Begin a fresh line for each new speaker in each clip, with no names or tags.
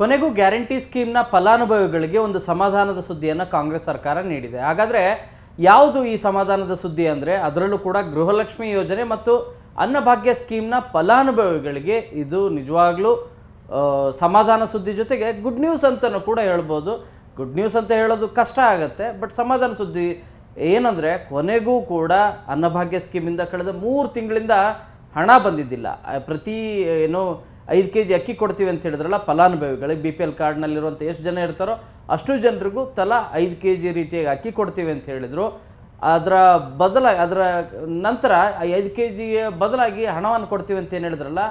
ಕೊನೆಗೂ ಗ್ಯಾರಂಟಿ ಸ್ಕೀಮ್ನ ಫಲಾನುಭವಿಗಳಿಗೆ ಒಂದು ಸಮಾಧಾನದ ಸುದ್ದಿಯನ್ನು ಕಾಂಗ್ರೆಸ್ ಸರ್ಕಾರ ನೀಡಿದೆ ಹಾಗಾದರೆ ಯಾವುದು ಈ ಸಮಾಧಾನದ ಸುದ್ದಿ ಅಂದರೆ ಅದರಲ್ಲೂ ಕೂಡ ಗೃಹಲಕ್ಷ್ಮಿ ಯೋಜನೆ ಮತ್ತು ಅನ್ನಭಾಗ್ಯ ಸ್ಕೀಮ್ನ ಫಲಾನುಭವಿಗಳಿಗೆ ಇದು ನಿಜವಾಗ್ಲೂ ಸಮಾಧಾನ ಸುದ್ದಿ ಜೊತೆಗೆ ಗುಡ್ ನ್ಯೂಸ್ ಅಂತಲೂ ಕೂಡ ಹೇಳ್ಬೋದು ಗುಡ್ ನ್ಯೂಸ್ ಅಂತ ಹೇಳೋದು ಕಷ್ಟ ಆಗುತ್ತೆ ಬಟ್ ಸಮಾಧಾನ ಸುದ್ದಿ ಏನಂದರೆ ಕೊನೆಗೂ ಕೂಡ ಅನ್ನಭಾಗ್ಯ ಸ್ಕೀಮಿಂದ ಕಳೆದ ಮೂರು ತಿಂಗಳಿಂದ ಹಣ ಬಂದಿದ್ದಿಲ್ಲ ಪ್ರತಿ ಏನು ಐದು ಕೆ ಜಿ ಅಕ್ಕಿ ಕೊಡ್ತೀವಿ ಅಂತ ಹೇಳಿದ್ರಲ್ಲ ಫಲಾನುಭವಿಗಳಿಗೆ ಬಿ ಪಿ ಎಲ್ ಕಾರ್ಡ್ನಲ್ಲಿರುವಂಥ ಎಷ್ಟು ಜನ ಇರ್ತಾರೋ ಅಷ್ಟು ಜನರಿಗೂ ತಲಾ ಐದು ಕೆ ಜಿ ರೀತಿಯಾಗಿ ಅಕ್ಕಿ ಕೊಡ್ತೀವಿ ಅಂತ ಹೇಳಿದರು ಅದರ ಬದಲ ಅದರ ನಂತರ ಐದು ಕೆ ಜಿಯ ಬದಲಾಗಿ ಹಣವನ್ನು ಕೊಡ್ತೀವಿ ಅಂತ ಏನು ಹೇಳಿದ್ರಲ್ಲ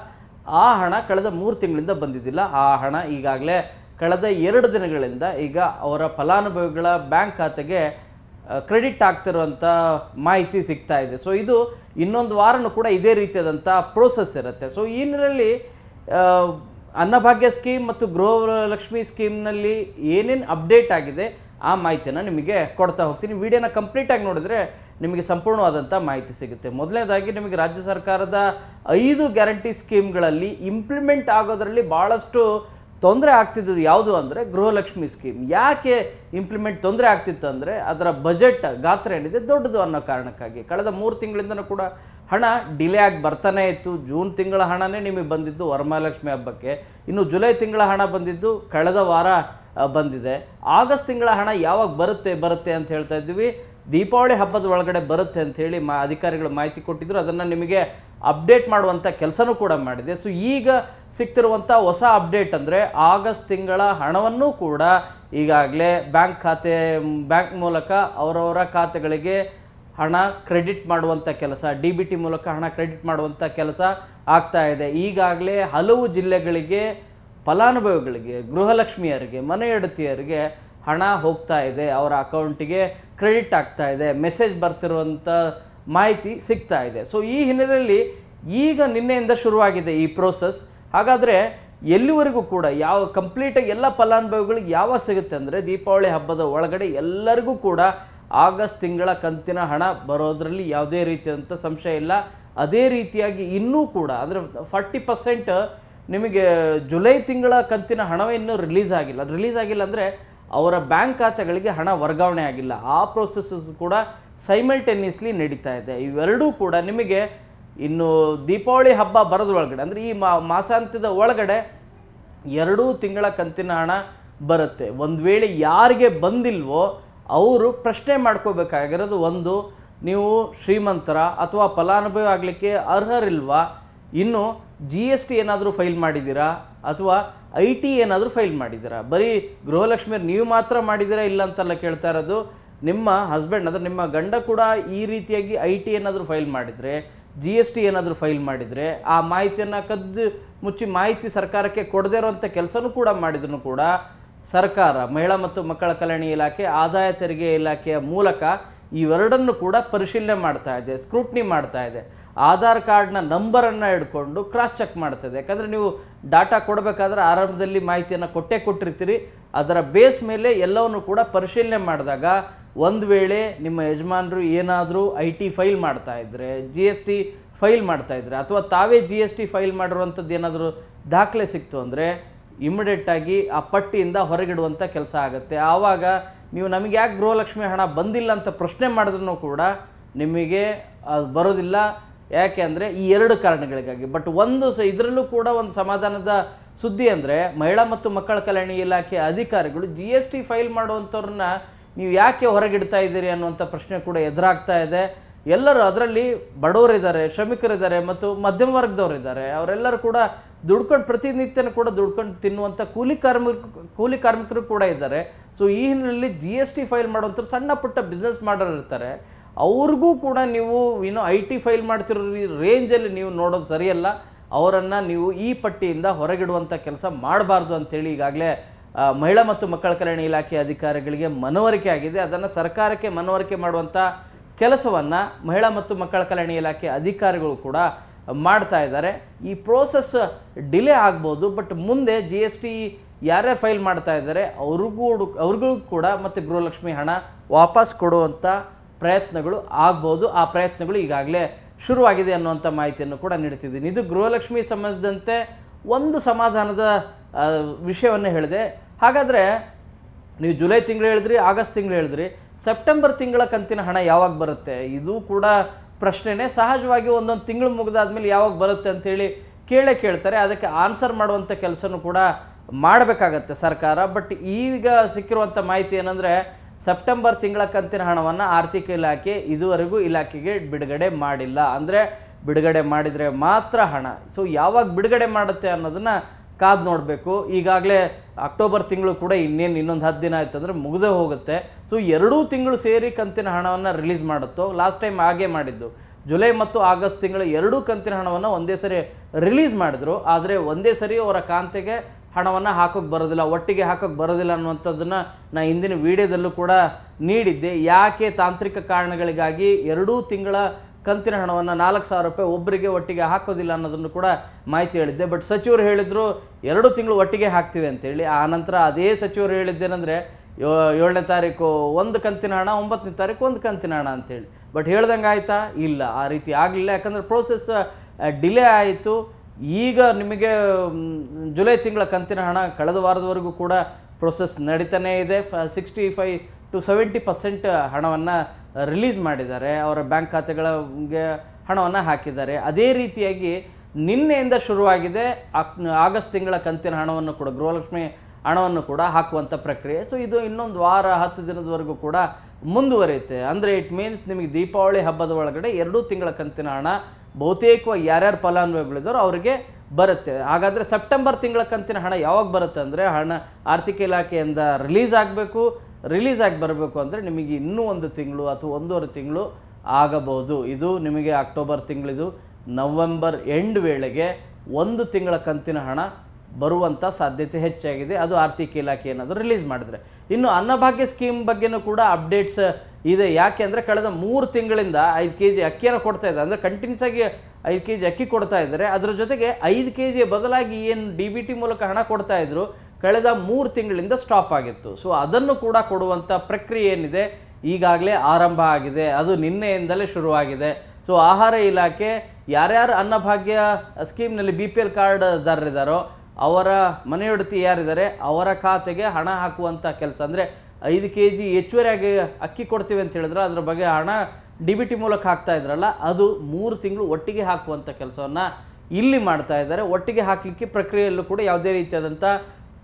ಆ ಹಣ ಕಳೆದ ಮೂರು ತಿಂಗಳಿಂದ ಬಂದಿದ್ದಿಲ್ಲ ಆ ಹಣ ಈಗಾಗಲೇ ಕಳೆದ ಎರಡು ದಿನಗಳಿಂದ ಈಗ ಅವರ ಫಲಾನುಭವಿಗಳ ಬ್ಯಾಂಕ್ ಖಾತೆಗೆ ಕ್ರೆಡಿಟ್ ಆಗ್ತಿರುವಂಥ ಮಾಹಿತಿ ಸಿಗ್ತಾ ಇದೆ ಸೊ ಇದು ಇನ್ನೊಂದು ವಾರನೂ ಕೂಡ ಇದೇ ರೀತಿಯಾದಂಥ ಪ್ರೋಸೆಸ್ ಇರುತ್ತೆ ಸೊ ಈ ನಿಟ್ಟಿನಲ್ಲಿ ಅನ್ನಭಾಗ್ಯ ಸ್ಕೀಮ್ ಮತ್ತು ಲಕ್ಷ್ಮಿ ಸ್ಕೀಮ್ನಲ್ಲಿ ಏನೇನು ಅಪ್ಡೇಟ್ ಆಗಿದೆ ಆ ಮಾಹಿತಿಯನ್ನು ನಿಮಗೆ ಕೊಡ್ತಾ ಹೋಗ್ತೀನಿ ವಿಡಿಯೋನ ಕಂಪ್ಲೀಟಾಗಿ ನೋಡಿದ್ರೆ ನಿಮಗೆ ಸಂಪೂರ್ಣವಾದಂಥ ಮಾಹಿತಿ ಸಿಗುತ್ತೆ ಮೊದಲನೇದಾಗಿ ನಿಮಗೆ ರಾಜ್ಯ ಸರ್ಕಾರದ ಐದು ಗ್ಯಾರಂಟಿ ಸ್ಕೀಮ್ಗಳಲ್ಲಿ ಇಂಪ್ಲಿಮೆಂಟ್ ಆಗೋದರಲ್ಲಿ ಭಾಳಷ್ಟು ತೊಂದರೆ ಆಗ್ತಿದ್ದದ್ದು ಯಾವುದು ಅಂದರೆ ಗೃಹಲಕ್ಷ್ಮಿ ಸ್ಕೀಮ್ ಯಾಕೆ ಇಂಪ್ಲಿಮೆಂಟ್ ತೊಂದರೆ ಆಗ್ತಿತ್ತು ಅಂದರೆ ಅದರ ಬಜೆಟ್ ಗಾತ್ರ ಏನಿದೆ ದೊಡ್ಡದು ಅನ್ನೋ ಕಾರಣಕ್ಕಾಗಿ ಕಳೆದ ಮೂರು ತಿಂಗಳಿಂದನೂ ಕೂಡ ಹಣ ಡಿಲೇ ಆಗಿ ಬರ್ತಾನೆ ಇತ್ತು ಜೂನ್ ತಿಂಗಳ ಹಣನೇ ನಿಮಗೆ ಬಂದಿದ್ದು ವರಮಹಾಲಕ್ಷ್ಮಿ ಹಬ್ಬಕ್ಕೆ ಇನ್ನು ಜುಲೈ ತಿಂಗಳ ಹಣ ಬಂದಿದ್ದು ಕಳೆದ ವಾರ ಬಂದಿದೆ ಆಗಸ್ಟ್ ತಿಂಗಳ ಹಣ ಯಾವಾಗ ಬರುತ್ತೆ ಬರುತ್ತೆ ಅಂತ ಹೇಳ್ತಾ ಇದ್ದೀವಿ ದೀಪಾವಳಿ ಹಬ್ಬದ ಒಳಗಡೆ ಬರುತ್ತೆ ಅಂಥೇಳಿ ಮಾ ಅಧಿಕಾರಿಗಳು ಮಾಹಿತಿ ಕೊಟ್ಟಿದ್ದರು ಅದನ್ನು ನಿಮಗೆ ಅಪ್ಡೇಟ್ ಮಾಡುವಂಥ ಕೆಲಸನೂ ಕೂಡ ಮಾಡಿದೆ ಸೊ ಈಗ ಸಿಗ್ತಿರುವಂಥ ಹೊಸ ಅಪ್ಡೇಟ್ ಅಂದರೆ ಆಗಸ್ಟ್ ತಿಂಗಳ ಹಣವನ್ನು ಕೂಡ ಈಗಾಗಲೇ ಬ್ಯಾಂಕ್ ಖಾತೆ ಬ್ಯಾಂಕ್ ಮೂಲಕ ಅವರವರ ಖಾತೆಗಳಿಗೆ ಹಣ ಕ್ರೆಡಿಟ್ ಮಾಡುವಂಥ ಕೆಲಸ ಡಿ ಬಿ ಟಿ ಮೂಲಕ ಹಣ ಕ್ರೆಡಿಟ್ ಮಾಡುವಂಥ ಕೆಲಸ ಆಗ್ತಾ ಇದೆ ಈಗಾಗಲೇ ಹಲವು ಜಿಲ್ಲೆಗಳಿಗೆ ಫಲಾನುಭವಿಗಳಿಗೆ ಗೃಹಲಕ್ಷ್ಮಿಯರಿಗೆ ಮನೆ ಎಡತಿಯರಿಗೆ ಹಣ ಹೋಗ್ತಾ ಇದೆ ಅವರ ಅಕೌಂಟಿಗೆ ಕ್ರೆಡಿಟ್ ಆಗ್ತಾ ಇದೆ ಮೆಸೇಜ್ ಬರ್ತಿರುವಂಥ ಮಾಹಿತಿ ಸಿಗ್ತಾ ಇದೆ ಸೊ ಈ ಹಿನ್ನೆಲೆಯಲ್ಲಿ ಈಗ ನಿನ್ನೆಯಿಂದ ಶುರುವಾಗಿದೆ ಈ ಪ್ರೋಸೆಸ್ ಹಾಗಾದರೆ ಎಲ್ಲಿವರೆಗೂ ಕೂಡ ಯಾವ ಕಂಪ್ಲೀಟಾಗಿ ಎಲ್ಲ ಫಲಾನುಭವಿಗಳಿಗೆ ಯಾವಾಗ ಸಿಗುತ್ತೆ ಅಂದರೆ ದೀಪಾವಳಿ ಹಬ್ಬದ ಒಳಗಡೆ ಎಲ್ಲರಿಗೂ ಕೂಡ ಆಗಸ್ಟ್ ತಿಂಗಳ ಕಂತಿನ ಹಣ ಬರೋದರಲ್ಲಿ ಯಾವುದೇ ರೀತಿಯಾದಂಥ ಸಂಶಯ ಇಲ್ಲ ಅದೇ ರೀತಿಯಾಗಿ ಇನ್ನೂ ಕೂಡ ಅಂದರೆ ಫಾರ್ಟಿ ಪರ್ಸೆಂಟ್ ನಿಮಗೆ ಜುಲೈ ತಿಂಗಳ ಕಂತಿನ ಹಣವೇ ಇನ್ನೂ ರಿಲೀಸ್ ಆಗಿಲ್ಲ ರಿಲೀಸ್ ಆಗಿಲ್ಲ ಅಂದರೆ ಅವರ ಬ್ಯಾಂಕ್ ಖಾತೆಗಳಿಗೆ ಹಣ ವರ್ಗಾವಣೆ ಆಗಿಲ್ಲ ಆ ಪ್ರೋಸೆಸಸ್ ಕೂಡ ಸೈಮಲ್ಟೇನಿಯಸ್ಲಿ ನಡೀತಾ ಇದೆ ಇವೆರಡೂ ಕೂಡ ನಿಮಗೆ ಇನ್ನು ದೀಪಾವಳಿ ಹಬ್ಬ ಒಳಗಡೆ ಅಂದರೆ ಈ ಮಾಸಾಂತ್ಯದ ಒಳಗಡೆ ಎರಡೂ ತಿಂಗಳ ಕಂತಿನ ಹಣ ಬರುತ್ತೆ ಒಂದು ವೇಳೆ ಯಾರಿಗೆ ಬಂದಿಲ್ವೋ ಅವರು ಪ್ರಶ್ನೆ ಮಾಡ್ಕೋಬೇಕಾಗಿರೋದು ಒಂದು ನೀವು ಶ್ರೀಮಂತರ ಅಥವಾ ಫಲಾನುಭವಿ ಆಗಲಿಕ್ಕೆ ಅರ್ಹರಿಲ್ವಾ ಇನ್ನು ಜಿ ಎಸ್ ಟಿ ಏನಾದರೂ ಫೈಲ್ ಮಾಡಿದ್ದೀರಾ ಅಥವಾ ಐ ಟಿ ಏನಾದರೂ ಫೈಲ್ ಮಾಡಿದ್ದೀರಾ ಬರೀ ಗೃಹಲಕ್ಷ್ಮಿಯರು ನೀವು ಮಾತ್ರ ಮಾಡಿದ್ದೀರಾ ಇಲ್ಲ ಅಂತೆಲ್ಲ ಕೇಳ್ತಾ ಇರೋದು ನಿಮ್ಮ ಹಸ್ಬೆಂಡ್ ಅಂದರೆ ನಿಮ್ಮ ಗಂಡ ಕೂಡ ಈ ರೀತಿಯಾಗಿ ಐ ಟಿ ಏನಾದರೂ ಫೈಲ್ ಮಾಡಿದರೆ ಜಿ ಎಸ್ ಟಿ ಏನಾದರೂ ಫೈಲ್ ಮಾಡಿದರೆ ಆ ಮಾಹಿತಿಯನ್ನು ಕದ್ದು ಮುಚ್ಚಿ ಮಾಹಿತಿ ಸರ್ಕಾರಕ್ಕೆ ಕೊಡದೇ ಇರುವಂಥ ಕೆಲಸನೂ ಕೂಡ ಮಾಡಿದ್ರು ಕೂಡ ಸರ್ಕಾರ ಮಹಿಳಾ ಮತ್ತು ಮಕ್ಕಳ ಕಲ್ಯಾಣ ಇಲಾಖೆ ಆದಾಯ ತೆರಿಗೆ ಇಲಾಖೆಯ ಮೂಲಕ ಇವೆರಡನ್ನು ಕೂಡ ಪರಿಶೀಲನೆ ಮಾಡ್ತಾ ಇದೆ ಸ್ಕ್ರೂಟ್ನಿ ಮಾಡ್ತಾ ಇದೆ ಆಧಾರ್ ಕಾರ್ಡ್ನ ನಂಬರನ್ನು ಹಿಡ್ಕೊಂಡು ಕ್ರಾಸ್ ಚೆಕ್ ಮಾಡ್ತದೆ ಯಾಕಂದರೆ ನೀವು ಡಾಟಾ ಕೊಡಬೇಕಾದ್ರೆ ಆರಂಭದಲ್ಲಿ ಮಾಹಿತಿಯನ್ನು ಕೊಟ್ಟೇ ಕೊಟ್ಟಿರ್ತೀರಿ ಅದರ ಬೇಸ್ ಮೇಲೆ ಎಲ್ಲವನ್ನು ಕೂಡ ಪರಿಶೀಲನೆ ಮಾಡಿದಾಗ ಒಂದು ವೇಳೆ ನಿಮ್ಮ ಯಜಮಾನರು ಏನಾದರೂ ಐ ಟಿ ಫೈಲ್ ಮಾಡ್ತಾ ಇದ್ದರೆ ಜಿ ಎಸ್ ಟಿ ಫೈಲ್ ಮಾಡ್ತಾ ಇದ್ದರೆ ಅಥವಾ ತಾವೇ ಜಿ ಎಸ್ ಟಿ ಫೈಲ್ ಮಾಡಿರುವಂಥದ್ದು ಏನಾದರೂ ದಾಖಲೆ ಸಿಕ್ತು ಅಂದರೆ ಇಮ್ಮಿಡಿಯೇಟಾಗಿ ಆ ಪಟ್ಟಿಯಿಂದ ಹೊರಗಿಡುವಂಥ ಕೆಲಸ ಆಗುತ್ತೆ ಆವಾಗ ನೀವು ನಮಗೆ ಯಾಕೆ ಗೃಹಲಕ್ಷ್ಮಿ ಹಣ ಬಂದಿಲ್ಲ ಅಂತ ಪ್ರಶ್ನೆ ಮಾಡಿದ್ರೂ ಕೂಡ ನಿಮಗೆ ಅದು ಬರೋದಿಲ್ಲ ಯಾಕೆ ಅಂದರೆ ಈ ಎರಡು ಕಾರಣಗಳಿಗಾಗಿ ಬಟ್ ಒಂದು ಸ ಇದರಲ್ಲೂ ಕೂಡ ಒಂದು ಸಮಾಧಾನದ ಸುದ್ದಿ ಅಂದರೆ ಮಹಿಳಾ ಮತ್ತು ಮಕ್ಕಳ ಕಲ್ಯಾಣ ಇಲಾಖೆ ಅಧಿಕಾರಿಗಳು ಜಿ ಎಸ್ ಟಿ ಫೈಲ್ ಮಾಡುವಂಥವ್ರನ್ನ ನೀವು ಯಾಕೆ ಹೊರಗಿಡ್ತಾ ಇದ್ದೀರಿ ಅನ್ನುವಂಥ ಪ್ರಶ್ನೆ ಕೂಡ ಎದುರಾಗ್ತಾ ಇದೆ ಎಲ್ಲರೂ ಅದರಲ್ಲಿ ಬಡವರಿದ್ದಾರೆ ಶ್ರಮಿಕರಿದ್ದಾರೆ ಮತ್ತು ಮಧ್ಯಮ ವರ್ಗದವರಿದ್ದಾರೆ ಅವರೆಲ್ಲರೂ ಕೂಡ ದುಡ್ಕೊಂಡು ಪ್ರತಿನಿತ್ಯನೂ ಕೂಡ ದುಡ್ಕೊಂಡು ತಿನ್ನುವಂಥ ಕೂಲಿ ಕಾರ್ಮಿಕ ಕೂಲಿ ಕಾರ್ಮಿಕರು ಕೂಡ ಇದ್ದಾರೆ ಸೊ ಈ ಹಿನ್ನೆಲೆಯಲ್ಲಿ ಜಿ ಎಸ್ ಟಿ ಫೈಲ್ ಮಾಡುವಂಥವ್ರು ಸಣ್ಣ ಪುಟ್ಟ ಬಿಸ್ನೆಸ್ ಮಾಡೋರು ಇರ್ತಾರೆ ಅವ್ರಿಗೂ ಕೂಡ ನೀವು ಏನು ಐ ಟಿ ಫೈಲ್ ಮಾಡ್ತಿರೋ ರೇಂಜಲ್ಲಿ ನೀವು ನೋಡೋದು ಸರಿಯಲ್ಲ ಅವರನ್ನು ನೀವು ಈ ಪಟ್ಟಿಯಿಂದ ಹೊರಗಿಡುವಂಥ ಕೆಲಸ ಮಾಡಬಾರ್ದು ಅಂಥೇಳಿ ಈಗಾಗಲೇ ಮಹಿಳಾ ಮತ್ತು ಮಕ್ಕಳ ಕಲ್ಯಾಣ ಇಲಾಖೆ ಅಧಿಕಾರಿಗಳಿಗೆ ಮನವರಿಕೆ ಆಗಿದೆ ಅದನ್ನು ಸರ್ಕಾರಕ್ಕೆ ಮನವರಿಕೆ ಮಾಡುವಂಥ ಕೆಲಸವನ್ನು ಮಹಿಳಾ ಮತ್ತು ಮಕ್ಕಳ ಕಲ್ಯಾಣ ಇಲಾಖೆ ಅಧಿಕಾರಿಗಳು ಕೂಡ ಮಾಡ್ತಾ ಇದ್ದಾರೆ ಈ ಪ್ರೋಸೆಸ್ ಡಿಲೇ ಆಗ್ಬೋದು ಬಟ್ ಮುಂದೆ ಜಿ ಎಸ್ ಟಿ ಯಾರೇ ಫೈಲ್ ಮಾಡ್ತಾ ಇದ್ದಾರೆ ಅವ್ರಿಗೂ ಅವ್ರಿಗೂ ಕೂಡ ಮತ್ತು ಗೃಹಲಕ್ಷ್ಮಿ ಹಣ ವಾಪಸ್ ಕೊಡುವಂಥ ಪ್ರಯತ್ನಗಳು ಆಗ್ಬೋದು ಆ ಪ್ರಯತ್ನಗಳು ಈಗಾಗಲೇ ಶುರುವಾಗಿದೆ ಅನ್ನುವಂಥ ಮಾಹಿತಿಯನ್ನು ಕೂಡ ನೀಡ್ತಿದ್ದೀನಿ ಇದು ಗೃಹಲಕ್ಷ್ಮಿ ಸಂಬಂಧದಂತೆ ಒಂದು ಸಮಾಧಾನದ ವಿಷಯವನ್ನು ಹೇಳಿದೆ ಹಾಗಾದರೆ ನೀವು ಜುಲೈ ತಿಂಗಳು ಹೇಳಿದ್ರಿ ಆಗಸ್ಟ್ ತಿಂಗಳು ಹೇಳಿದ್ರಿ ಸೆಪ್ಟೆಂಬರ್ ತಿಂಗಳ ಕಂತಿನ ಹಣ ಯಾವಾಗ ಬರುತ್ತೆ ಇದು ಕೂಡ ಪ್ರಶ್ನೆನೇ ಸಹಜವಾಗಿ ಒಂದೊಂದು ತಿಂಗಳು ಮುಗಿದಾದ್ಮೇಲೆ ಯಾವಾಗ ಬರುತ್ತೆ ಅಂಥೇಳಿ ಕೇಳೇ ಕೇಳ್ತಾರೆ ಅದಕ್ಕೆ ಆನ್ಸರ್ ಮಾಡುವಂಥ ಕೆಲಸನೂ ಕೂಡ ಮಾಡಬೇಕಾಗತ್ತೆ ಸರ್ಕಾರ ಬಟ್ ಈಗ ಸಿಕ್ಕಿರುವಂಥ ಮಾಹಿತಿ ಏನಂದರೆ ಸೆಪ್ಟೆಂಬರ್ ತಿಂಗಳ ಕಂತಿನ ಹಣವನ್ನು ಆರ್ಥಿಕ ಇಲಾಖೆ ಇದುವರೆಗೂ ಇಲಾಖೆಗೆ ಬಿಡುಗಡೆ ಮಾಡಿಲ್ಲ ಅಂದರೆ ಬಿಡುಗಡೆ ಮಾಡಿದರೆ ಮಾತ್ರ ಹಣ ಸೊ ಯಾವಾಗ ಬಿಡುಗಡೆ ಮಾಡುತ್ತೆ ಅನ್ನೋದನ್ನು ಕಾದು ನೋಡಬೇಕು ಈಗಾಗಲೇ ಅಕ್ಟೋಬರ್ ತಿಂಗಳು ಕೂಡ ಇನ್ನೇನು ಇನ್ನೊಂದು ಹತ್ತು ದಿನ ಆಯ್ತು ಅಂದರೆ ಮುಗಿದೇ ಹೋಗುತ್ತೆ ಸೊ ಎರಡೂ ತಿಂಗಳು ಸೇರಿ ಕಂತಿನ ಹಣವನ್ನು ರಿಲೀಸ್ ಮಾಡುತ್ತೋ ಲಾಸ್ಟ್ ಟೈಮ್ ಹಾಗೆ ಮಾಡಿದ್ದು ಜುಲೈ ಮತ್ತು ಆಗಸ್ಟ್ ತಿಂಗಳ ಎರಡೂ ಕಂತಿನ ಹಣವನ್ನು ಒಂದೇ ಸರಿ ರಿಲೀಸ್ ಮಾಡಿದ್ರು ಆದರೆ ಒಂದೇ ಸರಿ ಅವರ ಖಾತೆಗೆ ಹಣವನ್ನು ಹಾಕೋಕ್ಕೆ ಬರೋದಿಲ್ಲ ಒಟ್ಟಿಗೆ ಹಾಕೋಕ್ಕೆ ಬರೋದಿಲ್ಲ ಅನ್ನುವಂಥದ್ದನ್ನು ನಾನು ಹಿಂದಿನ ವಿಡಿಯೋದಲ್ಲೂ ಕೂಡ ನೀಡಿದ್ದೆ ಯಾಕೆ ತಾಂತ್ರಿಕ ಕಾರಣಗಳಿಗಾಗಿ ಎರಡೂ ತಿಂಗಳ ಕಂತಿನ ಹಣವನ್ನು ನಾಲ್ಕು ಸಾವಿರ ರೂಪಾಯಿ ಒಬ್ಬರಿಗೆ ಒಟ್ಟಿಗೆ ಹಾಕೋದಿಲ್ಲ ಅನ್ನೋದನ್ನು ಕೂಡ ಮಾಹಿತಿ ಹೇಳಿದ್ದೆ ಬಟ್ ಸಚಿವರು ಹೇಳಿದರು ಎರಡು ತಿಂಗಳು ಒಟ್ಟಿಗೆ ಹಾಕ್ತೀವಿ ಅಂತೇಳಿ ಆ ನಂತರ ಅದೇ ಸಚಿವರು ಹೇಳಿದ್ದೇನೆಂದರೆ ಏಳನೇ ತಾರೀಕು ಒಂದು ಕಂತಿನ ಹಣ ಒಂಬತ್ತನೇ ತಾರೀಕು ಒಂದು ಕಂತಿನ ಹಣ ಅಂತೇಳಿ ಬಟ್ ಹೇಳ್ದಂಗೆ ಆಯಿತಾ ಇಲ್ಲ ಆ ರೀತಿ ಆಗಲಿಲ್ಲ ಯಾಕಂದರೆ ಪ್ರೋಸೆಸ್ ಡಿಲೇ ಆಯಿತು ಈಗ ನಿಮಗೆ ಜುಲೈ ತಿಂಗಳ ಕಂತಿನ ಹಣ ಕಳೆದ ವಾರದವರೆಗೂ ಕೂಡ ಪ್ರೊಸೆಸ್ ನಡೀತಾನೇ ಇದೆ ಫ sixty five to seventy percent ಹಣವನ್ನು ರಿಲೀಸ್ ಮಾಡಿದ್ದಾರೆ ಅವರ ಬ್ಯಾಂಕ್ ಖಾತೆಗಳಿಗೆ ಹಣವನ್ನು ಹಾಕಿದ್ದಾರೆ ಅದೇ ರೀತಿಯಾಗಿ ನಿನ್ನೆಯಿಂದ ಶುರುವಾಗಿದೆ ಆಗಸ್ಟ್ ತಿಂಗಳ ಕಂತಿನ ಹಣವನ್ನು ಕೂಡ ಗೃಹಲಕ್ಷ್ಮಿ ಹಣವನ್ನು ಕೂಡ ಹಾಕುವಂಥ ಪ್ರಕ್ರಿಯೆ ಸೊ ಇದು ಇನ್ನೊಂದು ವಾರ ಹತ್ತು ದಿನದವರೆಗೂ ಕೂಡ ಮುಂದುವರಿಯುತ್ತೆ ಅಂದರೆ ಇಟ್ ಮೀನ್ಸ್ ನಿಮಗೆ ದೀಪಾವಳಿ ಹಬ್ಬದ ಒಳಗಡೆ ಎರಡೂ ತಿಂಗಳ ಕಂತಿನ ಹಣ ಬಹುತೇಕವಾಗಿ ಯಾರ್ಯಾರು ಫಲಾನುಭವಿಗಳಿದ್ದಾರೋ ಅವರಿಗೆ ಬರುತ್ತೆ ಹಾಗಾದರೆ ಸೆಪ್ಟೆಂಬರ್ ತಿಂಗಳ ಕಂತಿನ ಹಣ ಯಾವಾಗ ಬರುತ್ತೆ ಅಂದರೆ ಹಣ ಆರ್ಥಿಕ ಇಲಾಖೆಯಿಂದ ರಿಲೀಸ್ ಆಗಬೇಕು ರಿಲೀಸ್ ಆಗಿ ಬರಬೇಕು ಅಂದರೆ ನಿಮಗೆ ಇನ್ನೂ ಒಂದು ತಿಂಗಳು ಅಥವಾ ಒಂದೂವರೆ ತಿಂಗಳು ಆಗಬಹುದು ಇದು ನಿಮಗೆ ಅಕ್ಟೋಬರ್ ತಿಂಗಳಿದು ನವೆಂಬರ್ ಎಂಡ್ ವೇಳೆಗೆ ಒಂದು ತಿಂಗಳ ಕಂತಿನ ಹಣ ಬರುವಂಥ ಸಾಧ್ಯತೆ ಹೆಚ್ಚಾಗಿದೆ ಅದು ಆರ್ಥಿಕ ಇಲಾಖೆ ಏನಾದರೂ ರಿಲೀಸ್ ಮಾಡಿದರೆ ಇನ್ನು ಅನ್ನಭಾಗ್ಯ ಸ್ಕೀಮ್ ಬಗ್ಗೆನೂ ಕೂಡ ಅಪ್ಡೇಟ್ಸ್ ಇದೆ ಯಾಕೆ ಅಂದರೆ ಕಳೆದ ಮೂರು ತಿಂಗಳಿಂದ ಐದು ಕೆ ಜಿ ಅಕ್ಕಿಯನ್ನು ಕೊಡ್ತಾ ಇದ್ದಾರೆ ಅಂದರೆ ಕಂಟಿನ್ಯೂಸ್ ಆಗಿ ಐದು ಕೆ ಜಿ ಅಕ್ಕಿ ಕೊಡ್ತಾ ಇದ್ದಾರೆ ಅದರ ಜೊತೆಗೆ ಐದು ಕೆ ಜಿ ಬದಲಾಗಿ ಏನು ಡಿ ಬಿ ಟಿ ಮೂಲಕ ಹಣ ಕೊಡ್ತಾ ಇದ್ರು ಕಳೆದ ಮೂರು ತಿಂಗಳಿಂದ ಸ್ಟಾಪ್ ಆಗಿತ್ತು ಸೊ ಅದನ್ನು ಕೂಡ ಕೊಡುವಂಥ ಪ್ರಕ್ರಿಯೆ ಏನಿದೆ ಈಗಾಗಲೇ ಆರಂಭ ಆಗಿದೆ ಅದು ನಿನ್ನೆಯಿಂದಲೇ ಶುರುವಾಗಿದೆ ಸೊ ಆಹಾರ ಇಲಾಖೆ ಯಾರ್ಯಾರು ಅನ್ನಭಾಗ್ಯ ಸ್ಕೀಮ್ನಲ್ಲಿ ಬಿ ಪಿ ಎಲ್ ಕಾರ್ಡ್ದಾರರಿದ್ದಾರೋ ಅವರ ಮನೆಯೊಡತಿ ಯಾರಿದ್ದಾರೆ ಅವರ ಖಾತೆಗೆ ಹಣ ಹಾಕುವಂಥ ಕೆಲಸ ಅಂದರೆ ಐದು ಕೆ ಜಿ ಹೆಚ್ಚುವರಿಯಾಗಿ ಅಕ್ಕಿ ಕೊಡ್ತೀವಿ ಅಂತ ಹೇಳಿದ್ರೆ ಅದರ ಬಗ್ಗೆ ಹಣ ಡಿ ಬಿ ಟಿ ಮೂಲಕ ಹಾಕ್ತಾ ಇದ್ರಲ್ಲ ಅದು ಮೂರು ತಿಂಗಳು ಒಟ್ಟಿಗೆ ಹಾಕುವಂಥ ಕೆಲಸವನ್ನು ಇಲ್ಲಿ ಮಾಡ್ತಾ ಇದ್ದಾರೆ ಒಟ್ಟಿಗೆ ಹಾಕಲಿಕ್ಕೆ ಪ್ರಕ್ರಿಯೆಯಲ್ಲೂ ಕೂಡ ಯಾವುದೇ ರೀತಿಯಾದಂಥ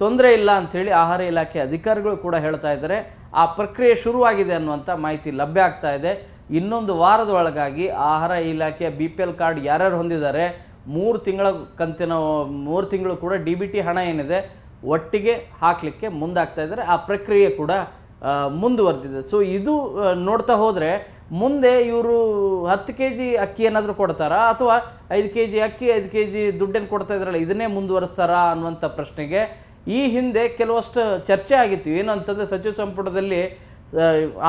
ತೊಂದರೆ ಇಲ್ಲ ಅಂಥೇಳಿ ಆಹಾರ ಇಲಾಖೆ ಅಧಿಕಾರಿಗಳು ಕೂಡ ಹೇಳ್ತಾ ಇದ್ದಾರೆ ಆ ಪ್ರಕ್ರಿಯೆ ಶುರುವಾಗಿದೆ ಅನ್ನುವಂಥ ಮಾಹಿತಿ ಲಭ್ಯ ಆಗ್ತಾ ಇದೆ ಇನ್ನೊಂದು ವಾರದೊಳಗಾಗಿ ಆಹಾರ ಇಲಾಖೆಯ ಬಿ ಪಿ ಎಲ್ ಕಾರ್ಡ್ ಯಾರ್ಯಾರು ಹೊಂದಿದ್ದಾರೆ ಮೂರು ತಿಂಗಳ ಕಂತಿನ ಮೂರು ತಿಂಗಳು ಕೂಡ ಡಿ ಬಿ ಟಿ ಹಣ ಏನಿದೆ ಒಟ್ಟಿಗೆ ಹಾಕಲಿಕ್ಕೆ ಮುಂದಾಗ್ತಾ ಇದ್ದಾರೆ ಆ ಪ್ರಕ್ರಿಯೆ ಕೂಡ ಮುಂದುವರೆದಿದೆ ಸೊ ಇದು ನೋಡ್ತಾ ಹೋದರೆ ಮುಂದೆ ಇವರು ಹತ್ತು ಕೆ ಜಿ ಅಕ್ಕಿ ಏನಾದರೂ ಕೊಡ್ತಾರಾ ಅಥವಾ ಐದು ಕೆ ಜಿ ಅಕ್ಕಿ ಐದು ಕೆ ಜಿ ದುಡ್ಡೇನು ಕೊಡ್ತಾ ಇದ್ರಲ್ಲ ಇದನ್ನೇ ಮುಂದುವರೆಸ್ತಾರಾ ಅನ್ನುವಂಥ ಪ್ರಶ್ನೆಗೆ ಈ ಹಿಂದೆ ಕೆಲವಷ್ಟು ಚರ್ಚೆ ಆಗಿತ್ತು ಏನು ಅಂತಂದರೆ ಸಚಿವ ಸಂಪುಟದಲ್ಲಿ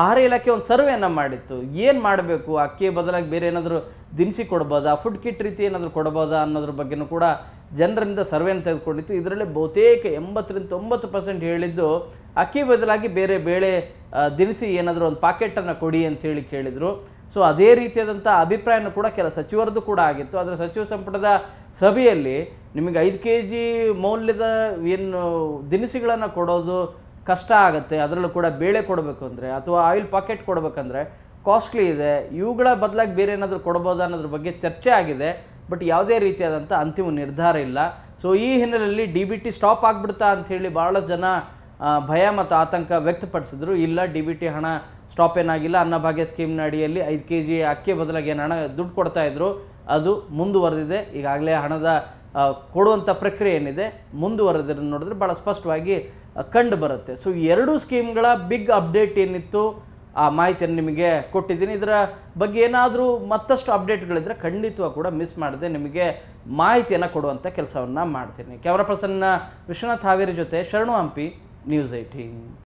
ಆಹಾರ ಇಲಾಖೆ ಒಂದು ಸರ್ವೆಯನ್ನು ಮಾಡಿತ್ತು ಏನು ಮಾಡಬೇಕು ಅಕ್ಕಿ ಬದಲಾಗಿ ಬೇರೆ ಏನಾದರೂ ದಿನಸಿ ಕೊಡ್ಬೋದಾ ಫುಡ್ ಕಿಟ್ ರೀತಿ ಏನಾದರೂ ಕೊಡ್ಬೋದಾ ಅನ್ನೋದ್ರ ಬಗ್ಗೆನೂ ಕೂಡ ಜನರಿಂದ ಸರ್ವೆಯನ್ನು ತೆಗೆದುಕೊಂಡಿತ್ತು ಇದರಲ್ಲಿ ಬಹುತೇಕ ಎಂಬತ್ತರಿಂದ ತೊಂಬತ್ತು ಪರ್ಸೆಂಟ್ ಹೇಳಿದ್ದು ಅಕ್ಕಿ ಬದಲಾಗಿ ಬೇರೆ ಬೇಳೆ ದಿನಸಿ ಏನಾದರೂ ಒಂದು ಪಾಕೆಟನ್ನು ಕೊಡಿ ಅಂತೇಳಿ ಕೇಳಿದರು ಸೊ ಅದೇ ರೀತಿಯಾದಂಥ ಅಭಿಪ್ರಾಯನೂ ಕೂಡ ಕೆಲ ಸಚಿವರದ್ದು ಕೂಡ ಆಗಿತ್ತು ಆದರೆ ಸಚಿವ ಸಂಪುಟದ ಸಭೆಯಲ್ಲಿ ನಿಮಗೆ ಐದು ಕೆ ಜಿ ಮೌಲ್ಯದ ಏನು ದಿನಸಿಗಳನ್ನು ಕೊಡೋದು ಕಷ್ಟ ಆಗುತ್ತೆ ಅದರಲ್ಲೂ ಕೂಡ ಬೇಳೆ ಕೊಡಬೇಕು ಅಂದರೆ ಅಥವಾ ಆಯಿಲ್ ಪಾಕೆಟ್ ಕೊಡಬೇಕಂದ್ರೆ ಕಾಸ್ಟ್ಲಿ ಇದೆ ಇವುಗಳ ಬದಲಾಗಿ ಬೇರೆ ಏನಾದರೂ ಕೊಡ್ಬೋದಾ ಅನ್ನೋದ್ರ ಬಗ್ಗೆ ಚರ್ಚೆ ಆಗಿದೆ ಬಟ್ ಯಾವುದೇ ರೀತಿಯಾದಂಥ ಅಂತಿಮ ನಿರ್ಧಾರ ಇಲ್ಲ ಸೊ ಈ ಹಿನ್ನೆಲೆಯಲ್ಲಿ ಡಿ ಬಿ ಟಿ ಸ್ಟಾಪ್ ಆಗಿಬಿಡ್ತಾ ಅಂಥೇಳಿ ಭಾಳಷ್ಟು ಜನ ಭಯ ಮತ್ತು ಆತಂಕ ವ್ಯಕ್ತಪಡಿಸಿದ್ರು ಇಲ್ಲ ಡಿ ಬಿ ಟಿ ಹಣ ಸ್ಟಾಪ್ ಏನಾಗಿಲ್ಲ ಅನ್ನಭಾಗ್ಯ ಸ್ಕೀಮ್ನ ಅಡಿಯಲ್ಲಿ ಐದು ಕೆ ಜಿ ಅಕ್ಕಿ ಬದಲಾಗಿ ಏನು ಹಣ ದುಡ್ಡು ಕೊಡ್ತಾಯಿದ್ರು ಅದು ಮುಂದುವರೆದಿದೆ ಈಗಾಗಲೇ ಹಣದ ಕೊಡುವಂಥ ಪ್ರಕ್ರಿಯೆ ಏನಿದೆ ಮುಂದುವರೆದನ್ನು ನೋಡಿದ್ರೆ ಭಾಳ ಸ್ಪಷ್ಟವಾಗಿ ಕಂಡು ಬರುತ್ತೆ ಸೊ ಎರಡೂ ಸ್ಕೀಮ್ಗಳ ಬಿಗ್ ಅಪ್ಡೇಟ್ ಏನಿತ್ತು ಆ ಮಾಹಿತಿಯನ್ನು ನಿಮಗೆ ಕೊಟ್ಟಿದ್ದೀನಿ ಇದರ ಬಗ್ಗೆ ಏನಾದರೂ ಮತ್ತಷ್ಟು ಅಪ್ಡೇಟ್ಗಳಿದ್ದರೆ ಖಂಡಿತವಾಗ ಕೂಡ ಮಿಸ್ ಮಾಡದೆ ನಿಮಗೆ ಮಾಹಿತಿಯನ್ನು ಕೊಡುವಂಥ ಕೆಲಸವನ್ನು ಮಾಡ್ತೀನಿ ಕ್ಯಾಮ್ರಾ ಪರ್ಸನ್ನ ವಿಶ್ವನಾಥ್ ಹಾವೇರಿ ಜೊತೆ ಶರಣು ಹಂಪಿ ನ್ಯೂಸ್ ಏಯ್ಟೀನ್